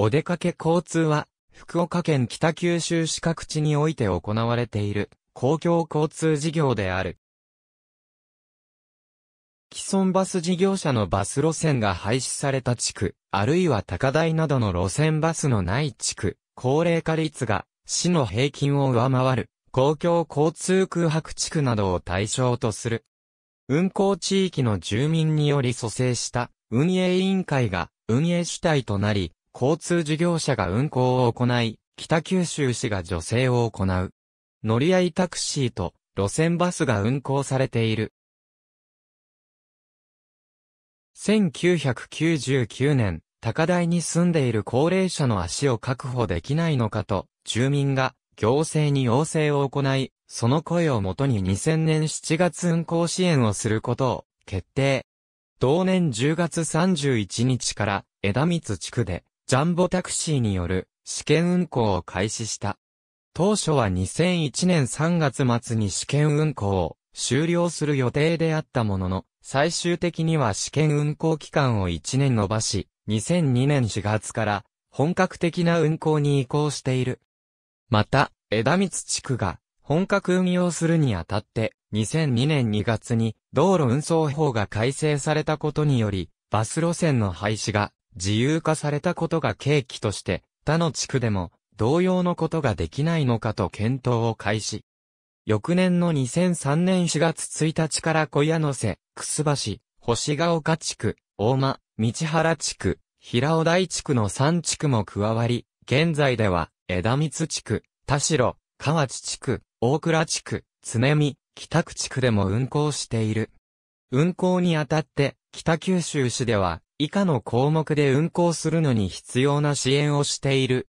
お出かけ交通は、福岡県北九州市各地において行われている公共交通事業である。既存バス事業者のバス路線が廃止された地区、あるいは高台などの路線バスのない地区、高齢化率が市の平均を上回る公共交通空白地区などを対象とする。運行地域の住民により蘇生した運営委員会が運営主体となり、交通事業者が運行を行い、北九州市が助成を行う。乗り合いタクシーと路線バスが運行されている。1999年、高台に住んでいる高齢者の足を確保できないのかと、住民が行政に要請を行い、その声をもとに2000年7月運行支援をすることを決定。同年10月31日から枝光地区でジャンボタクシーによる試験運行を開始した。当初は2001年3月末に試験運行を終了する予定であったものの、最終的には試験運行期間を1年延ばし、2002年4月から本格的な運行に移行している。また、枝光地区が本格運用するにあたって、2002年2月に道路運送法が改正されたことにより、バス路線の廃止が自由化されたことが契機として、他の地区でも同様のことができないのかと検討を開始。翌年の2003年4月1日から小屋の瀬、楠橋、星ヶ丘地区、大間、道原地区、平尾台地区の3地区も加わり、現在では、枝光地区、田代、河内地区、大倉地区、常見、北区地区でも運行している。運行にあたって、北九州市では、以下の項目で運行するのに必要な支援をしている。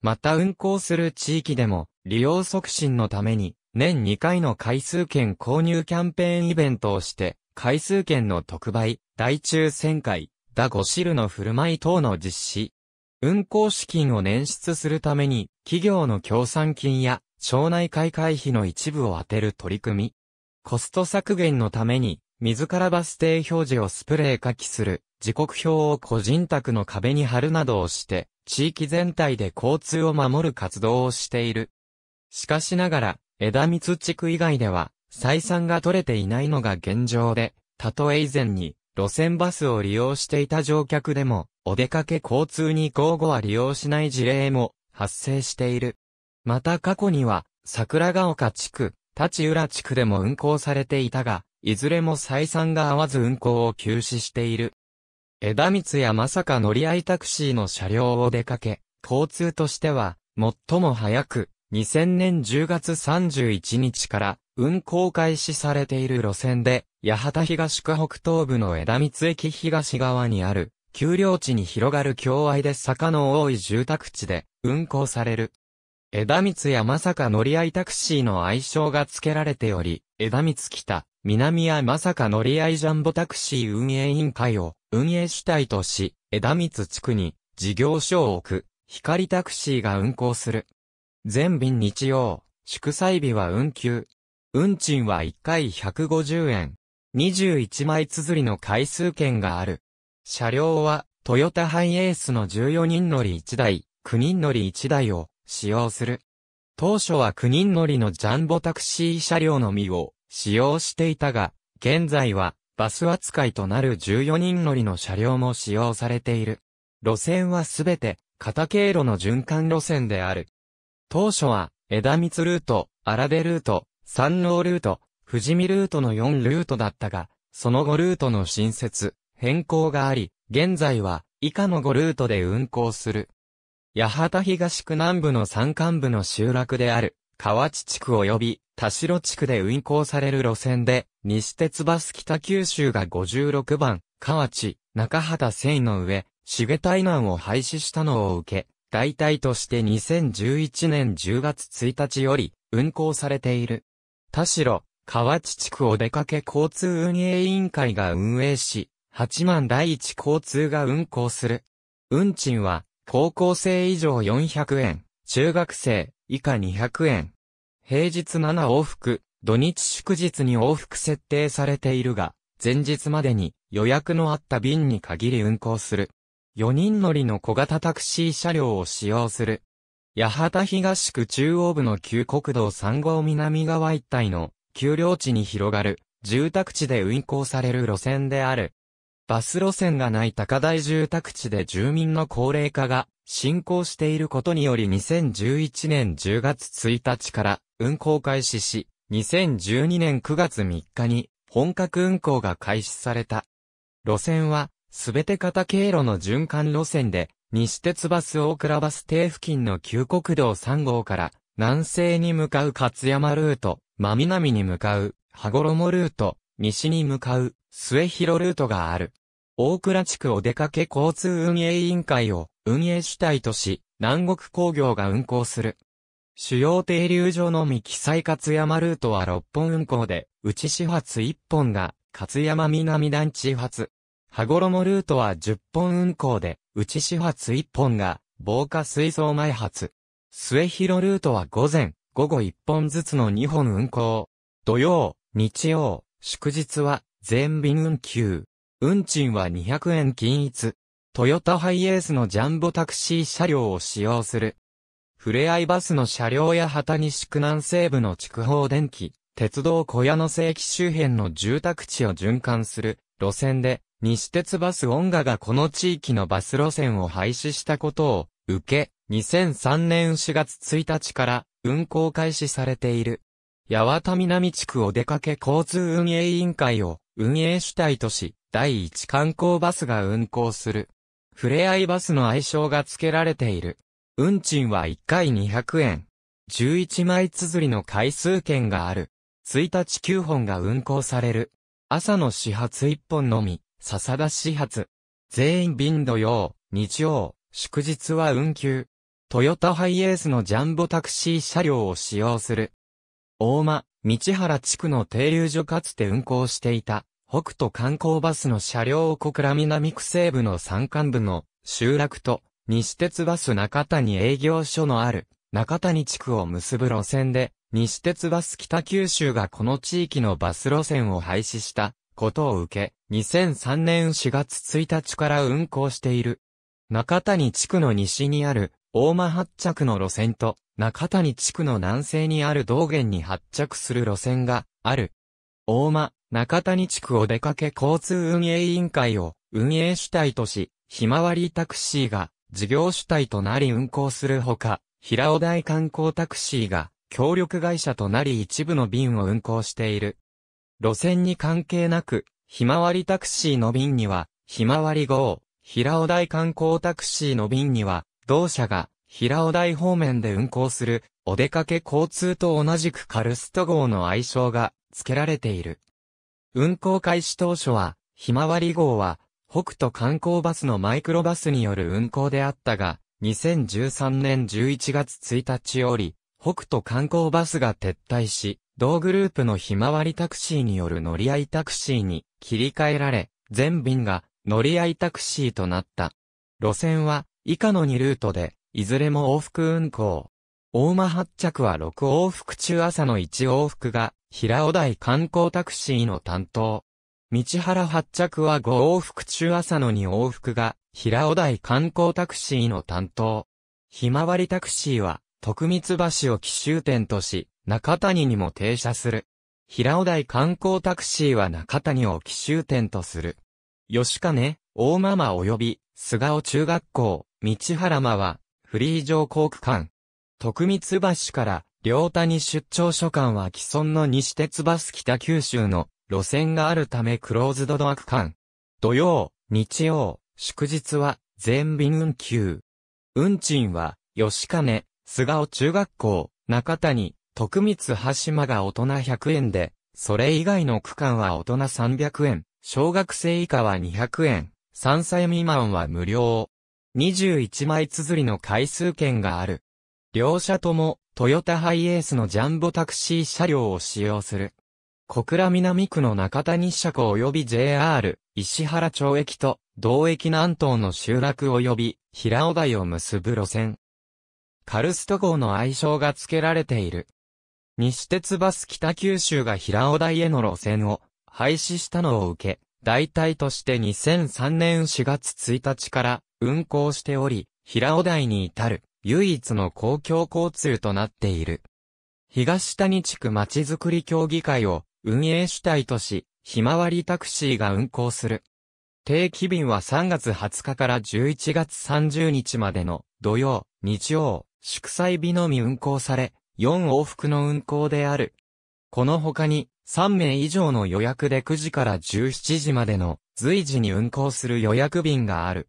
また運行する地域でも、利用促進のために、年2回の回数券購入キャンペーンイベントをして、回数券の特売、大抽選会、だシ汁の振る舞い等の実施。運行資金を捻出するために、企業の協賛金や、町内会会費の一部を当てる取り組み。コスト削減のために、自らバス停表示をスプレー書きする、時刻表を個人宅の壁に貼るなどをして、地域全体で交通を守る活動をしている。しかしながら、枝光地区以外では、採算が取れていないのが現状で、たとえ以前に、路線バスを利用していた乗客でも、お出かけ交通に交互は利用しない事例も発生している。また過去には、桜ヶ丘地区、立浦地区でも運行されていたが、いずれも採算が合わず運行を休止している。枝光やまさか乗り合いタクシーの車両を出かけ、交通としては、最も早く、2000年10月31日から運行開始されている路線で、八幡東区北東部の枝光駅東側にある、丘陵地に広がる境愛で坂の多い住宅地で運行される。枝光やまさか乗り合いタクシーの愛称が付けられており、枝光北、南やまさか乗り合いジャンボタクシー運営委員会を運営主体とし、枝光地区に事業所を置く、光タクシーが運行する。全便日曜、祝祭日は運休。運賃は1回150円。21枚綴りの回数券がある。車両は、トヨタハイエースの14人乗り1台、9人乗り1台を、使用する。当初は9人乗りのジャンボタクシー車両のみを使用していたが、現在はバス扱いとなる14人乗りの車両も使用されている。路線はすべて片経路の循環路線である。当初は枝光ルート、荒出ルート、山王ルート、富士見ルートの4ルートだったが、その後ルートの新設、変更があり、現在は以下の5ルートで運行する。八幡東区南部の山間部の集落である、河内地区及び田代地区で運行される路線で、西鉄バス北九州が56番、河内、中畑線の上、重田南を廃止したのを受け、代替として2011年10月1日より運行されている。田代、河内地区お出かけ交通運営委員会が運営し、八幡第一交通が運行する。運賃は高校生以上400円、中学生以下200円。平日7往復、土日祝日に往復設定されているが、前日までに予約のあった便に限り運行する。4人乗りの小型タクシー車両を使用する。八幡東区中央部の旧国道3号南側一帯の丘陵地に広がる住宅地で運行される路線である。バス路線がない高台住宅地で住民の高齢化が進行していることにより2011年10月1日から運行開始し、2012年9月3日に本格運行が開始された。路線は、すべて型経路の循環路線で、西鉄バス大倉バス停付近の旧国道3号から、南西に向かう勝山ルート、真南に向かう、羽衣ルート、西に向かう、末広ルートがある。大倉地区を出かけ交通運営委員会を運営主体とし、南国工業が運行する。主要停留所のみ記載勝山ルートは6本運行で、うち始発1本が勝山南団地発。羽衣ルートは10本運行で、うち始発1本が防火水槽前発。末広ルートは午前、午後1本ずつの2本運行。土曜、日曜、祝日は全便運休。運賃は200円均一。トヨタハイエースのジャンボタクシー車両を使用する。ふれあいバスの車両や旗西区南西部の筑豊電機、鉄道小屋の正規周辺の住宅地を循環する路線で、西鉄バス音楽がこの地域のバス路線を廃止したことを受け、2003年4月1日から運行開始されている。八幡南地区お出かけ交通運営委員会を運営主体とし、第一観光バスが運行する。ふれあいバスの愛称が付けられている。運賃は1回200円。11枚綴りの回数券がある。1日9本が運行される。朝の始発1本のみ、笹田始発。全員便土曜、日曜、祝日は運休。トヨタハイエースのジャンボタクシー車両を使用する。大間、道原地区の停留所かつて運行していた。北斗観光バスの車両を小倉南区西部の山間部の集落と西鉄バス中谷営業所のある中谷地区を結ぶ路線で西鉄バス北九州がこの地域のバス路線を廃止したことを受け2003年4月1日から運行している中谷地区の西にある大間発着の路線と中谷地区の南西にある道元に発着する路線がある大間中谷地区お出かけ交通運営委員会を運営主体とし、ひまわりタクシーが事業主体となり運行するほか、平尾台観光タクシーが協力会社となり一部の便を運行している。路線に関係なく、ひまわりタクシーの便には、ひまわり号、平尾台観光タクシーの便には、同社が平尾台方面で運行するお出かけ交通と同じくカルスト号の愛称が付けられている。運行開始当初は、ひまわり号は、北斗観光バスのマイクロバスによる運行であったが、2013年11月1日より、北斗観光バスが撤退し、同グループのひまわりタクシーによる乗り合いタクシーに切り替えられ、全便が乗り合いタクシーとなった。路線は以下の2ルートで、いずれも往復運行。大間発着は6往復中朝の1往復が平尾台観光タクシーの担当。道原発着は5往復中朝のに往復が、平尾台観光タクシーの担当。ひまわりタクシーは、徳光橋を奇襲点とし、中谷にも停車する。平尾台観光タクシーは中谷を奇襲点とする。吉金、大ママ及び、菅尾中学校、道原間は、フリー上航区間。徳光橋から、両谷出張所管は既存の西鉄バス北九州の路線があるためクローズドドア区間。土曜、日曜、祝日は全便運休。運賃は吉金、菅尾中学校、中谷、徳光橋間が大人100円で、それ以外の区間は大人300円、小学生以下は200円、3歳未満は無料。21枚綴りの回数券がある。両者ともトヨタハイエースのジャンボタクシー車両を使用する。小倉南区の中谷車庫及び JR、石原町駅と、同駅南東の集落及び、平尾台を結ぶ路線。カルスト号の愛称が付けられている。西鉄バス北九州が平尾台への路線を廃止したのを受け、代替として2003年4月1日から運行しており、平尾台に至る。唯一の公共交通となっている。東谷地区まちづくり協議会を運営主体とし、ひまわりタクシーが運行する。定期便は3月20日から11月30日までの土曜、日曜、祝祭日のみ運行され、4往復の運行である。この他に、3名以上の予約で9時から17時までの随時に運行する予約便がある。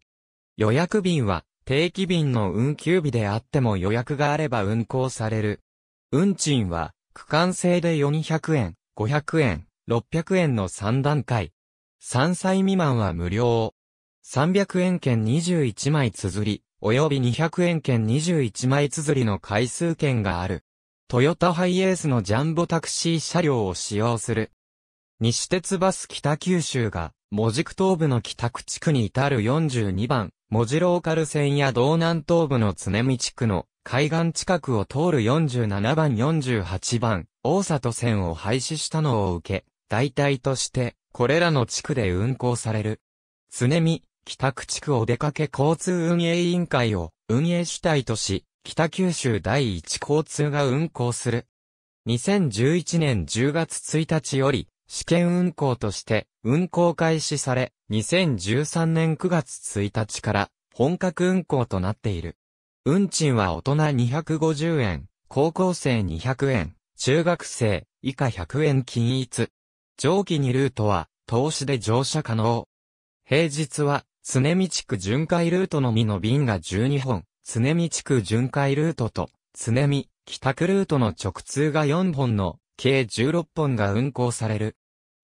予約便は定期便の運休日であっても予約があれば運行される。運賃は、区間制で400円、500円、600円の3段階。3歳未満は無料。300円券21枚綴り、及び200円券21枚綴りの回数券がある。トヨタハイエースのジャンボタクシー車両を使用する。西鉄バス北九州がモジク東部の北区地区に至る42番、モジローカル線や道南東部の常見地区の海岸近くを通る47番48番、大里線を廃止したのを受け、代替として、これらの地区で運行される。常見、北区地区お出かけ交通運営委員会を運営主体とし、北九州第一交通が運行する。2011年10月1日より、試験運行として運行開始され、2013年9月1日から本格運行となっている。運賃は大人250円、高校生200円、中学生以下100円均一。上記にルートは投資で乗車可能。平日は常見地区巡回ルートのみの便が12本、常見地区巡回ルートと常見、帰宅ルートの直通が4本の計16本が運行される。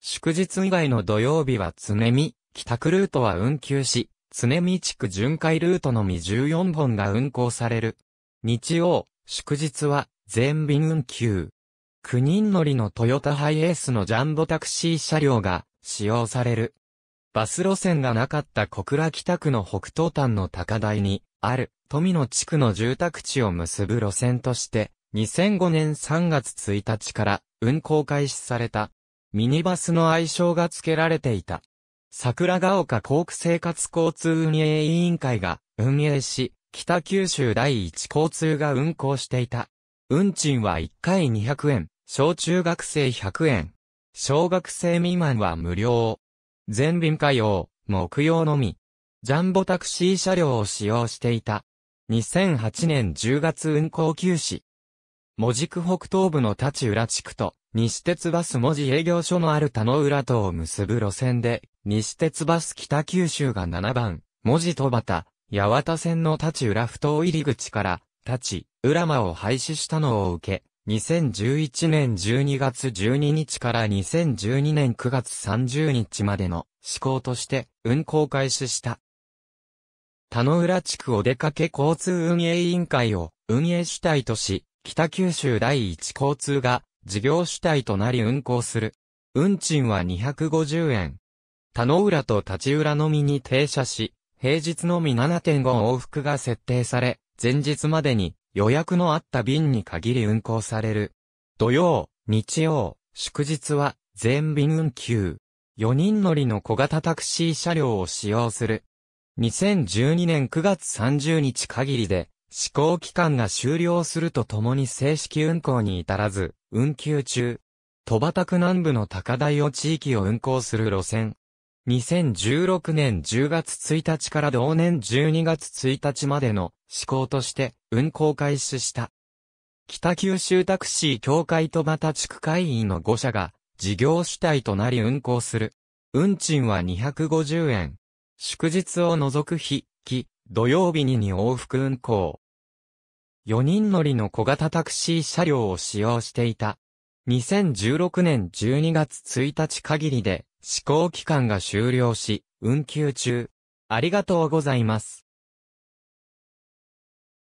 祝日以外の土曜日は常見、帰宅ルートは運休し、常見地区巡回ルートのみ14本が運行される。日曜、祝日は全便運休。9人乗りのトヨタハイエースのジャンボタクシー車両が使用される。バス路線がなかった小倉北区の北東端の高台にある富野地区の住宅地を結ぶ路線として2005年3月1日から運行開始された。ミニバスの愛称が付けられていた。桜ヶ丘航空生活交通運営委員会が運営し、北九州第一交通が運行していた。運賃は1回200円、小中学生100円。小学生未満は無料。全便火曜、木曜のみ。ジャンボタクシー車両を使用していた。2008年10月運行休止。文字区北東部の立浦地区と、西鉄バス文字営業所のある田野浦とを結ぶ路線で、西鉄バス北九州が7番、文字戸端、八幡線の立浦不当入り口から、立浦間を廃止したのを受け、2011年12月12日から2012年9月30日までの施行として運行開始した。田野浦地区お出かけ交通運営委員会を運営主体とし、北九州第一交通が事業主体となり運行する。運賃は250円。田野浦と立浦のみに停車し、平日のみ7.5往復が設定され、前日までに予約のあった便に限り運行される。土曜、日曜、祝日は全便運休。4人乗りの小型タクシー車両を使用する。2012年9月30日限りで試行期間が終了するとともに正式運行に至らず、運休中。戸畑区南部の高台を地域を運行する路線。2016年10月1日から同年12月1日までの施行として運行開始した。北九州タクシー協会戸畑地区会員の5社が事業主体となり運行する。運賃は250円。祝日を除く日、期、土曜日に2往復運行。4人乗りの小型タクシー車両を使用していた。2016年12月1日限りで、試行期間が終了し、運休中。ありがとうございます。